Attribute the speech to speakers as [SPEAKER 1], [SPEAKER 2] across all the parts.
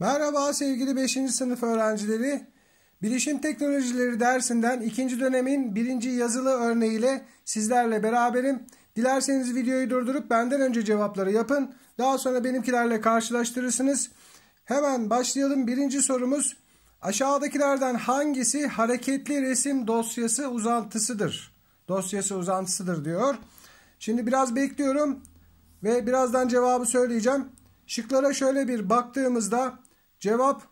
[SPEAKER 1] Merhaba sevgili 5. sınıf öğrencileri. Bilişim Teknolojileri dersinden 2. dönemin 1. yazılı örneğiyle sizlerle beraberim. Dilerseniz videoyu durdurup benden önce cevapları yapın. Daha sonra benimkilerle karşılaştırırsınız. Hemen başlayalım. Birinci sorumuz aşağıdakilerden hangisi hareketli resim dosyası uzantısıdır? Dosyası uzantısıdır diyor. Şimdi biraz bekliyorum ve birazdan cevabı söyleyeceğim. Şıklara şöyle bir baktığımızda Cevap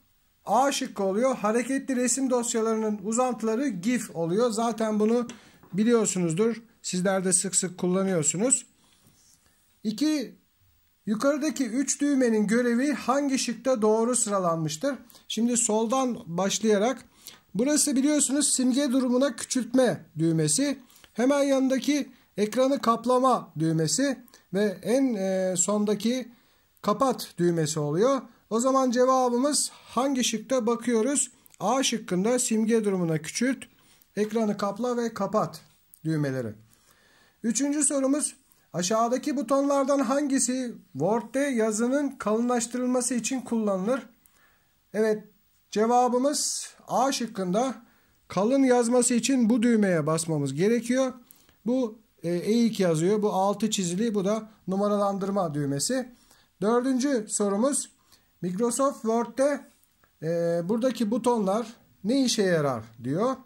[SPEAKER 1] A şıkkı oluyor. Hareketli resim dosyalarının uzantıları GIF oluyor. Zaten bunu biliyorsunuzdur. Sizler de sık sık kullanıyorsunuz. 2. Yukarıdaki 3 düğmenin görevi hangi şıkta doğru sıralanmıştır? Şimdi soldan başlayarak burası biliyorsunuz simge durumuna küçültme düğmesi. Hemen yanındaki ekranı kaplama düğmesi ve en e, sondaki kapat düğmesi oluyor. O zaman cevabımız hangi şıkta bakıyoruz? A şıkkında simge durumuna küçült, ekranı kapla ve kapat düğmeleri. Üçüncü sorumuz aşağıdaki butonlardan hangisi Word'de yazının kalınlaştırılması için kullanılır? Evet cevabımız A şıkkında kalın yazması için bu düğmeye basmamız gerekiyor. Bu e, eğik yazıyor. Bu altı çizili bu da numaralandırma düğmesi. Dördüncü sorumuz Microsoft Word'de e, buradaki butonlar ne işe yarar diyor.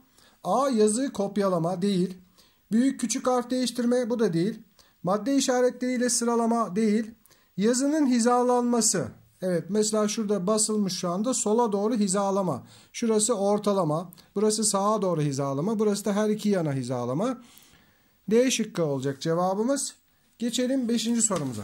[SPEAKER 1] A yazı kopyalama değil. Büyük küçük harf değiştirme bu da değil. Madde işaretleriyle sıralama değil. Yazının hizalanması. Evet mesela şurada basılmış şu anda sola doğru hizalama. Şurası ortalama. Burası sağa doğru hizalama. Burası da her iki yana hizalama. D şıkkı olacak cevabımız. Geçelim 5. sorumuza.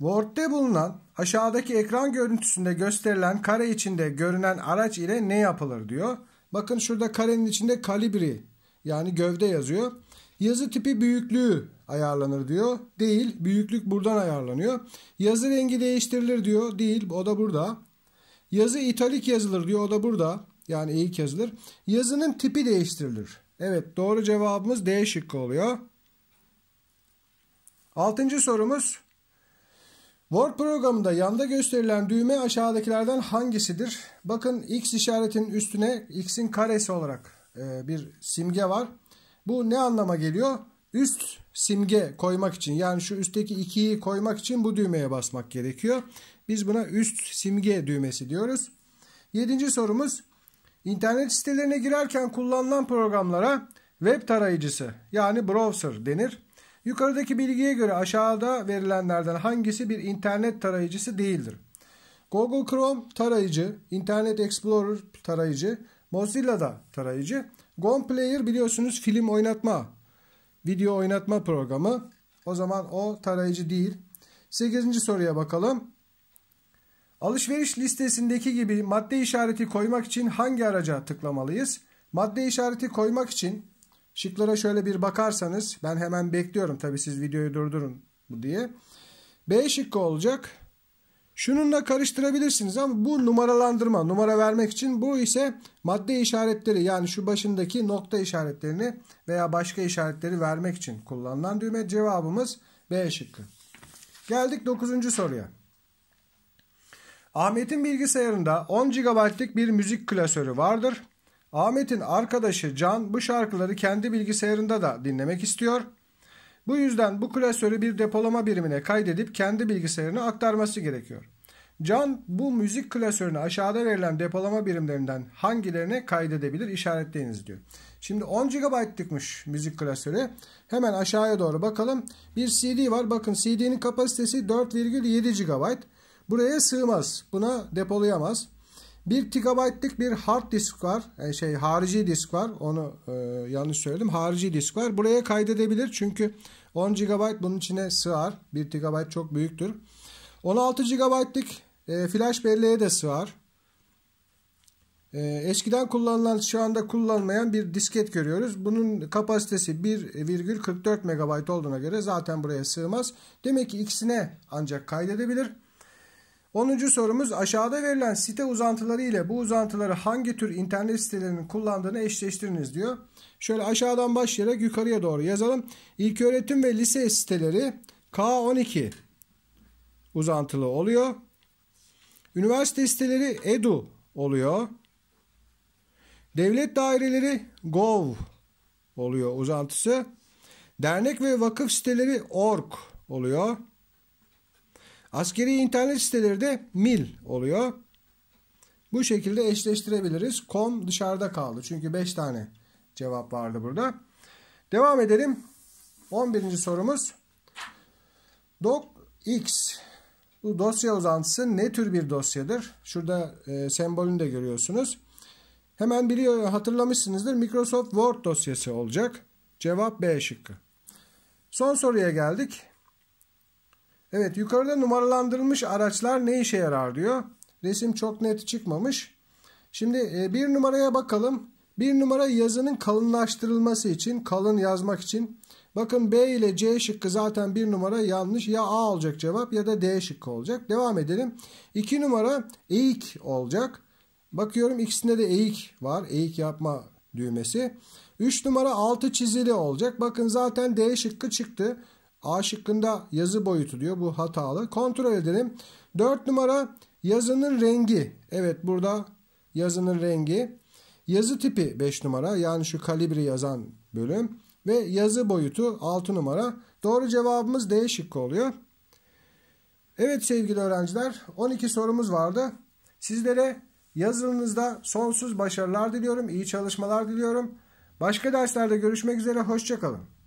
[SPEAKER 1] Word'de bulunan aşağıdaki ekran görüntüsünde gösterilen kare içinde görünen araç ile ne yapılır diyor. Bakın şurada karenin içinde kalibri yani gövde yazıyor. Yazı tipi büyüklüğü ayarlanır diyor. Değil. Büyüklük buradan ayarlanıyor. Yazı rengi değiştirilir diyor. Değil. O da burada. Yazı italik yazılır diyor. O da burada. Yani eğik yazılır. Yazının tipi değiştirilir. Evet doğru cevabımız D şıkkı oluyor. Altıncı sorumuz Word programında yanda gösterilen düğme aşağıdakilerden hangisidir? Bakın x işaretinin üstüne x'in karesi olarak e, bir simge var. Bu ne anlama geliyor? Üst simge koymak için yani şu üstteki 2'yi koymak için bu düğmeye basmak gerekiyor. Biz buna üst simge düğmesi diyoruz. Yedinci sorumuz internet sitelerine girerken kullanılan programlara web tarayıcısı yani browser denir. Yukarıdaki bilgiye göre aşağıda verilenlerden hangisi bir internet tarayıcısı değildir? Google Chrome tarayıcı, Internet Explorer tarayıcı, Mozilla da tarayıcı, Gone Player biliyorsunuz film oynatma, video oynatma programı. O zaman o tarayıcı değil. 8. soruya bakalım. Alışveriş listesindeki gibi madde işareti koymak için hangi araca tıklamalıyız? Madde işareti koymak için Şıklara şöyle bir bakarsanız ben hemen bekliyorum tabi siz videoyu durdurun bu diye. B şıkkı olacak. Şununla karıştırabilirsiniz ama bu numaralandırma numara vermek için bu ise madde işaretleri yani şu başındaki nokta işaretlerini veya başka işaretleri vermek için kullanılan düğme cevabımız B şıkkı. Geldik 9. soruya. Ahmet'in bilgisayarında 10 GB'lık bir müzik klasörü vardır. Ahmet'in arkadaşı Can bu şarkıları kendi bilgisayarında da dinlemek istiyor. Bu yüzden bu klasörü bir depolama birimine kaydedip kendi bilgisayarına aktarması gerekiyor. Can bu müzik klasörünü aşağıda verilen depolama birimlerinden hangilerine kaydedebilir işaretleyiniz diyor. Şimdi 10 GB'lıkmış müzik klasörü. Hemen aşağıya doğru bakalım. Bir CD var. Bakın CD'nin kapasitesi 4,7 GB. Buraya sığmaz. Buna depolayamaz. 1 GB'lık bir hard disk var. E, şey harici disk var. Onu e, yanlış söyledim. Harici disk var. Buraya kaydedebilir. Çünkü 10 GB bunun içine sığar. 1 GB çok büyüktür. 16 GB'lık e, flash belleğe de sığar. E, eskiden kullanılan şu anda kullanmayan bir disket görüyoruz. Bunun kapasitesi 1,44 MB olduğuna göre zaten buraya sığmaz. Demek ki ikisine ancak kaydedebilir. 10. sorumuz aşağıda verilen site uzantıları ile bu uzantıları hangi tür internet sitelerinin kullandığını eşleştiriniz diyor. Şöyle aşağıdan başlayarak yukarıya doğru yazalım. İlk öğretim ve lise siteleri K12 uzantılı oluyor. Üniversite siteleri edu oluyor. Devlet daireleri gov oluyor uzantısı. Dernek ve vakıf siteleri org oluyor. Askeri internet siteleri de mil oluyor. Bu şekilde eşleştirebiliriz. Com dışarıda kaldı. Çünkü 5 tane cevap vardı burada. Devam edelim. 11. sorumuz. DocX bu dosya uzantısı ne tür bir dosyadır? Şurada e, sembolünü de görüyorsunuz. Hemen biliyor e, hatırlamışsınızdır. Microsoft Word dosyası olacak. Cevap B şıkkı. Son soruya geldik. Evet yukarıda numaralandırılmış araçlar ne işe yarar diyor. Resim çok net çıkmamış. Şimdi e, bir numaraya bakalım. Bir numara yazının kalınlaştırılması için, kalın yazmak için. Bakın B ile C şıkkı zaten bir numara yanlış. Ya A olacak cevap ya da D şıkkı olacak. Devam edelim. İki numara eğik olacak. Bakıyorum ikisinde de eğik var. Eğik yapma düğmesi. Üç numara altı çizili olacak. Bakın zaten D şıkkı çıktı. A şıkkında yazı boyutu diyor. Bu hatalı. Kontrol edelim. 4 numara yazının rengi. Evet burada yazının rengi. Yazı tipi 5 numara. Yani şu kalibri yazan bölüm. Ve yazı boyutu 6 numara. Doğru cevabımız D şıkkı oluyor. Evet sevgili öğrenciler 12 sorumuz vardı. Sizlere yazınızda sonsuz başarılar diliyorum. İyi çalışmalar diliyorum. Başka derslerde görüşmek üzere. Hoşçakalın.